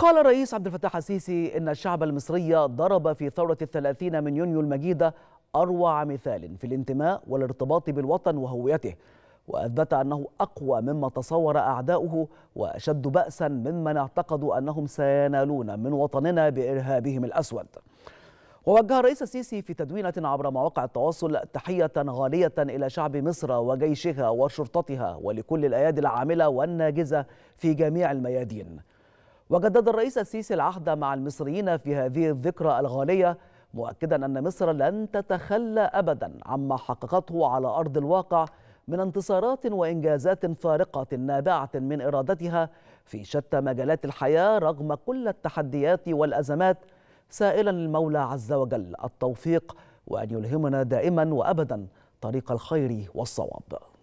قال الرئيس عبد الفتاح السيسي إن الشعب المصري ضرب في ثورة الثلاثين من يونيو المجيدة أروع مثال في الانتماء والارتباط بالوطن وهويته وأثبت أنه أقوى مما تصور أعداؤه وأشد بأسا ممن اعتقدوا أنهم سينالون من وطننا بإرهابهم الأسود ووجه الرئيس السيسي في تدوينة عبر مواقع التواصل تحية غالية إلى شعب مصر وجيشها وشرطتها ولكل الأيادي العاملة والناجزة في جميع الميادين وجدد الرئيس السيسي العهد مع المصريين في هذه الذكرى الغالية مؤكدا أن مصر لن تتخلى أبدا عما حققته على أرض الواقع من انتصارات وإنجازات فارقة نابعة من إرادتها في شتى مجالات الحياة رغم كل التحديات والأزمات سائلا المولى عز وجل التوفيق وأن يلهمنا دائما وأبدا طريق الخير والصواب